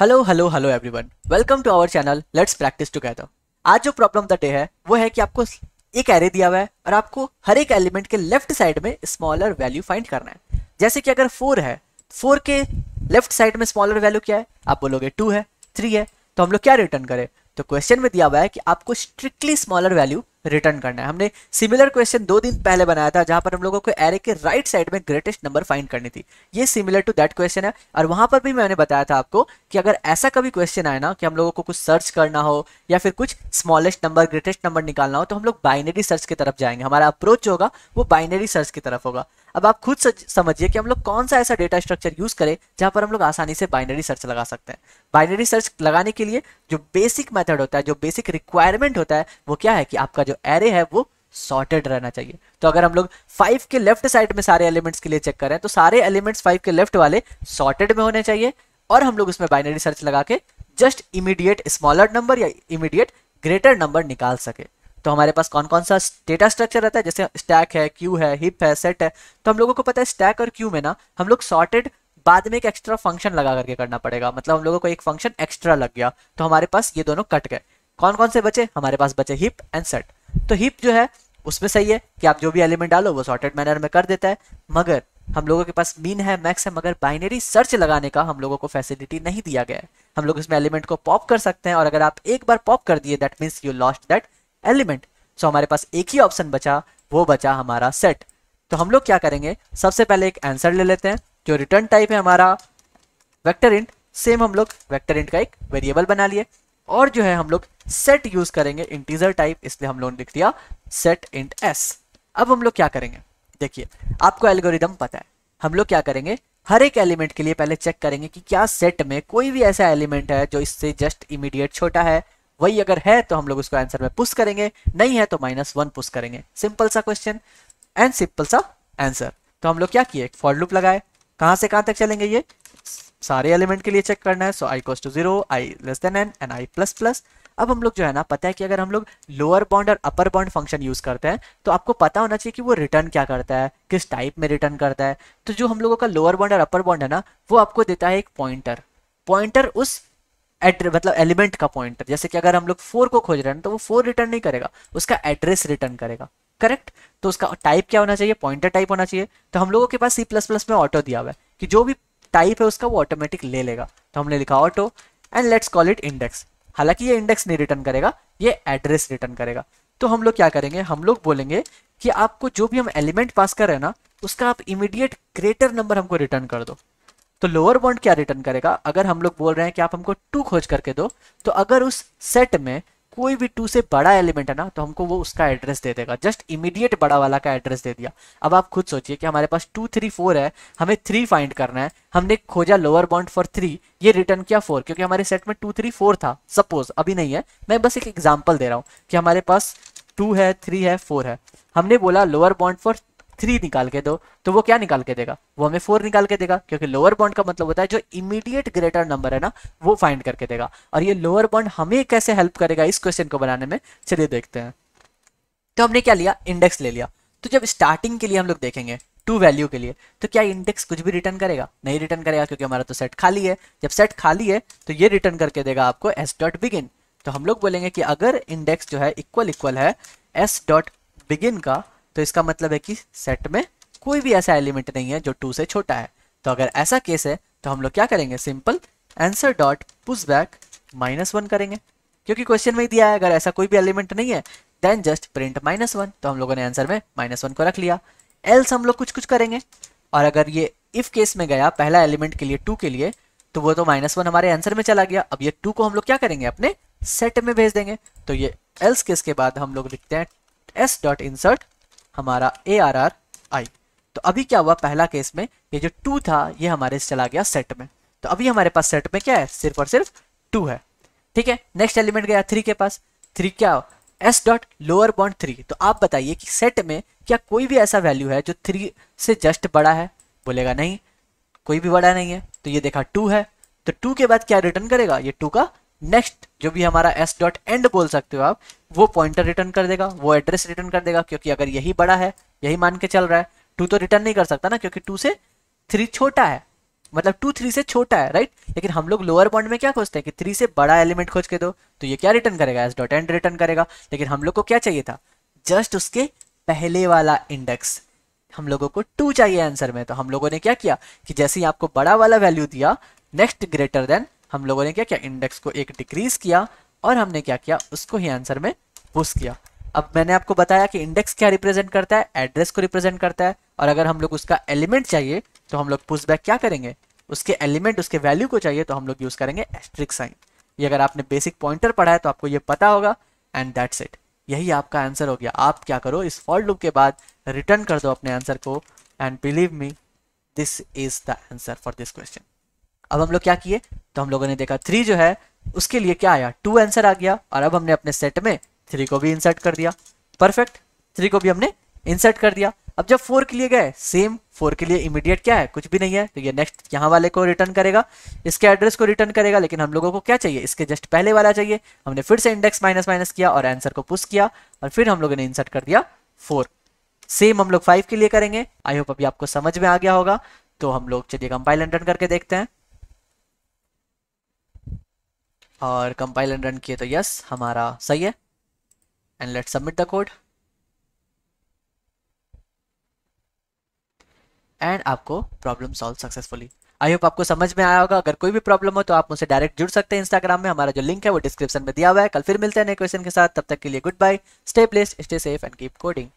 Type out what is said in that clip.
hello hello hello everyone welcome to our channel let's practice together आज जो problem the day है वो है कि आपको एक एरे दिया हुआ है और आपको हर एक एलिमेंट के लेफ्ट साइड में स्मॉलर वैल्यू फाइंड करना है जैसे कि अगर फोर है फोर के लेफ्ट साइड में स्मॉलर वैल्यू क्या है आप बोलोगे टू है थ्री है तो हम लोग क्या रिटर्न करें तो क्वेश्चन में दिया हुआ है कि आपको स्ट्रिक्टली स्मॉलर वैल्यू रिटर्न करना है हमने सिमिलर क्वेश्चन दो दिन पहले बनाया था जहां पर हम लोगों को एरे के राइट साइड में ग्रेटेस्ट नंबर फाइंड करनी थी ये सिमिलर टू दैट क्वेश्चन है और वहां पर भी मैंने बताया था आपको कि अगर ऐसा कभी क्वेश्चन आए ना कि हम लोगों को कुछ सर्च करना हो या फिर कुछ स्मॉलेस्ट नंबर ग्रेटेस्ट नंबर निकालना हो तो हम लोग बाइनरी सर्च की तरफ जाएंगे हमारा अप्रोच होगा वो बाइनरी सर्च की तरफ होगा अब आप खुद समझिए कि हम लोग कौन सा ऐसा डेटा स्ट्रक्चर यूज करें जहां पर हम लोग आसानी से बाइनरी सर्च लगा सकते हैं बाइनरी सर्च लगाने के लिए जो बेसिक मेथड होता है जो बेसिक रिक्वायरमेंट होता है वो क्या है कि आपका जो एरे है वो सॉर्टेड रहना चाहिए तो अगर हम लोग फाइव के लेफ्ट साइड में सारे एलिमेंट्स के लिए चेक करें तो सारे एलिमेंट्स फाइव के लेफ्ट वाले सॉर्टेड में होने चाहिए और हम लोग उसमें बाइनरी सर्च लगा के जस्ट इमीडिएट स्मॉलर नंबर या इमीडिएट ग्रेटर नंबर निकाल सके तो हमारे पास कौन कौन सा डेटा स्ट्रक्चर रहता है जैसे स्टैक है क्यू है हिप है सेट है तो हम लोगों को पता है स्टैक और क्यू में ना हम लोग सॉर्टेड बाद में एक एक्स्ट्रा फंक्शन लगा करके करना पड़ेगा मतलब हम लोगों को एक फंक्शन एक्स्ट्रा लग गया तो हमारे पास ये दोनों कट गए कौन कौन से बचे हमारे पास बचे हिप एंड सेट तो हिप जो है उसमें सही है कि आप जो भी एलिमेंट डालो वो सॉर्टेड मैनर में कर देता है मगर हम लोगों के पास मीन है मैक्स है मगर बाइनरी सर्च लगाने का हम लोगों को फैसिलिटी नहीं दिया गया है हम लोग इसमें एलिमेंट को पॉप कर सकते हैं और अगर आप एक बार पॉप कर दिए that means you lost that element so हमारे पास एक ही ऑप्शन बचा वो बचा हमारा सेट तो हम लोग क्या करेंगे सबसे पहले एक आंसर ले लेते हैं जो रिटर्न टाइप है हमारा वेक्टर इंट सेम हम लोग वेक्टर इंट का एक वेरिएबल बना लिए और जो है हम लोग सेट यूज करेंगे इंटीजर टाइप इसलिए हम लोग लिख दिया सेट इंट एस अब हम लोग क्या करेंगे देखिए आपको एल्गोरिदम पता है हम लोग क्या करेंगे हर एक एलिमेंट के लिए पहले चेक करेंगे कि क्या सेट में कोई भी ऐसा एलिमेंट है जो इससे जस्ट इमीडिएट छोटा है वही अगर है तो हम लोग उसको आंसर में पुश करेंगे नहीं है तो माइनस वन पुश करेंगे सिंपल सा क्वेश्चन एंड सिंपल सा आंसर तो हम लोग क्या किए एक फॉर लूप लगाए कहां से कहां तक चलेंगे ये सारे एलिमेंट के लिए चेक करना है so i equals to zero i less than n and i plus plus अब हम लोग जो है ना पता है कि अगर हम लोग लोअर बाउंड और अपर बाउंड फंक्शन यूज करते हैं तो आपको पता होना चाहिए कि वो रिटर्न क्या करता है किस टाइप में रिटर्न करता है तो जो हम लोगों का लोअर बाउंड और अपर बाउंड है ना वो आपको देता है एक पॉइंटर पॉइंटर उस एड्रेस मतलब एलिमेंट का पॉइंटर जैसे कि अगर हम लोग फोर को खोज रहे हैं तो वो फोर रिटर्न नहीं करेगा उसका एड्रेस रिटर्न करेगा करेक्ट तो उसका टाइप क्या होना चाहिए पॉइंटर टाइप होना चाहिए तो हम लोगों के पास सी प्लस प्लस में ऑटो दिया हुआ है कि जो भी टाइप है उसका वो ऑटोमेटिक ले लेगा तो हमने लिखा auto and let's call it index हालांकि ये इंडेक्स नहीं रिटर्न करेगा ये एड्रेस रिटर्न करेगा तो हम लोग क्या करेंगे हम लोग बोलेंगे कि आपको जो भी हम एलिमेंट पास कर रहे हैं ना उसका आप इमीडिएट ग्रेटर नंबर हमको रिटर्न कर दो तो लोअर बॉन्ड क्या रिटर्न करेगा अगर हम लोग बोल रहे हैं कि आप हमको टू खोज करके दो तो अगर उस सेट में कोई भी टू से बड़ा एलिमेंट है ना तो हमको वो उसका एड्रेस दे देगा जस्ट इमीडिएट बड़ा वाला का एड्रेस दे दिया अब आप खुद सोचिए कि हमारे पास टू थ्री फोर है हमें थ्री फाइंड करना है हमने खोजा लोअर बाउंड फॉर थ्री ये रिटर्न किया फोर क्योंकि हमारे सेट में टू थ्री फोर था सपोज अभी नहीं है मैं बस एक एग्जाम्पल दे रहा हूँ कि हमारे पास टू है थ्री है फोर है हमने बोला लोअर बाउंड फॉर थ्री निकाल के दो तो वो क्या निकाल के देगा वो हमें फोर निकाल के देगा क्योंकि लोअर बाउंड का मतलब होता है जो इमीडिएट ग्रेटर नंबर है ना वो फाइंड करके देगा और ये लोअर बॉन्ड हमें कैसे हेल्प करेगा इस क्वेश्चन को बनाने में चलिए देखते हैं तो हमने क्या लिया इंडेक्स ले लिया तो जब स्टार्टिंग के लिए हम लोग देखेंगे टू वैल्यू के लिए तो क्या इंडेक्स कुछ भी रिटर्न करेगा नहीं रिटर्न करेगा क्योंकि हमारा तो सेट खाली है जब सेट खाली है तो ये रिटर्न करके देगा आपको एस डॉट बिगिन तो हम लोग बोलेंगे कि अगर इंडेक्स जो है इक्वल इक्वल है एस डॉट बिगिन का तो इसका मतलब है कि सेट में कोई भी ऐसा एलिमेंट नहीं है जो टू से छोटा है तो अगर ऐसा केस है तो हम लोग क्या करेंगे simple answer dot push back minus one करेंगे क्योंकि क्वेश्चन में ही दिया है अगर ऐसा कोई भी एलिमेंट नहीं है then just print minus one तो हम लोगों ने आंसर में माइनस वन को रख लिया एल्स हम लोग कुछ कुछ करेंगे और अगर ये इफ केस में गया पहला एलिमेंट के लिए टू के लिए तो वो तो माइनस वन हमारे आंसर में चला गया अब ये टू को हम लोग क्या करेंगे अपने सेट में भेज देंगे तो ये एल्स केस के बाद हम लोग लिखते हैं एस डॉट इंसर्ट हमारा ए आर आर आई तो अभी क्या हुआ पहला केस में ये जो टू था ये हमारे चला गया सेट में तो अभी हमारे पास सेट में क्या है सिर्फ और सिर्फ टू है ठीक है नेक्स्ट एलिमेंट गया थ्री के पास थ्री क्या हो s dot lower bound three तो आप बताइए कि सेट में क्या कोई भी ऐसा वैल्यू है जो थ्री से जस्ट बड़ा है बोलेगा नहीं कोई भी बड़ा नहीं है तो ये देखा टू है तो टू के बाद क्या रिटर्न करेगा ये टू का नेक्स्ट जो भी हमारा एस डॉट एंड बोल सकते हो आप वो पॉइंटर रिटर्न कर देगा वो एड्रेस रिटर्न कर देगा क्योंकि अगर यही बड़ा है यही मान के चल रहा है टू तो रिटर्न नहीं कर सकता ना क्योंकि टू से थ्री छोटा है मतलब टू थ्री से छोटा है राइट लेकिन हम लोग लोअर बॉन्ड में क्या खोजते हैं कि थ्री से बड़ा एलिमेंट खोज के दो तो ये क्या रिटर्न करेगा एस डॉट एंड रिटर्न करेगा लेकिन हम लोग को क्या चाहिए था जस्ट उसके पहले वाला इंडेक्स हम लोगों को टू चाहिए आंसर में तो हम लोगों ने क्या किया कि जैसे ही आपको बड़ा वाला वैल्यू दिया नेक्स्ट ग्रेटर देन हम लोगों ने क्या क्या इंडेक्स को एक डिक्रीज किया और हमने क्या किया उसको ही आंसर में पुश किया अब मैंने आपको बताया कि इंडेक्स क्या रिप्रेजेंट करता है एड्रेस को रिप्रेजेंट करता है और अगर हम लोग उसका एलिमेंट चाहिए तो हम लोग पुश बैक क्या करेंगे उसके एलिमेंट उसके वैल्यू को चाहिए तो हम लोग यूज करेंगे एस्ट्रिक साइन ये अगर आपने बेसिक पॉइंटर पढ़ा है तो आपको ये पता होगा एंड दैट्स इट यही आपका आंसर हो गया आप क्या करो इस फॉल्ट लुक के बाद रिटर्न कर दो अपने आंसर को and believe me this is the answer for this question अब हम लोग क्या किए तो हम लोगों ने देखा थ्री जो है उसके लिए क्या आया टू आंसर आ गया और अब हमने अपने सेट में थ्री को भी इंसर्ट कर दिया परफेक्ट थ्री को भी हमने इंसर्ट कर दिया अब जब फोर के लिए गए सेम फोर के लिए इमीडिएट क्या है कुछ भी नहीं है तो ये नेक्स्ट यहाँ वाले को रिटर्न करेगा इसके एड्रेस को रिटर्न करेगा लेकिन हम लोगों को क्या चाहिए इसके जस्ट पहले वाला चाहिए हमने फिर से इंडेक्स माइनस माइनस किया और आंसर को पुश किया और फिर हम लोगों ने इंसर्ट कर दिया फोर सेम हम लोग फाइव के लिए करेंगे आई होप अभी आपको समझ में आ गया होगा तो हम लोग चलिए कंपाइल रन करके देखते हैं और कंपाइल एंड रन किए तो यस हमारा सही है and let submit the code and आपको problem solve successfully I hope आपको समझ में आया होगा अगर कोई भी प्रॉब्लम हो तो आप मुझसे डायरेक्ट जुड़ सकते हैं इंस्टाग्राम में हमारा जो लिंक है वो डिस्क्रिप्शन में दिया हुआ है कल फिर मिलते हैं नए क्वेश्चन के साथ तब तक के लिए good bye stay place stay safe and keep coding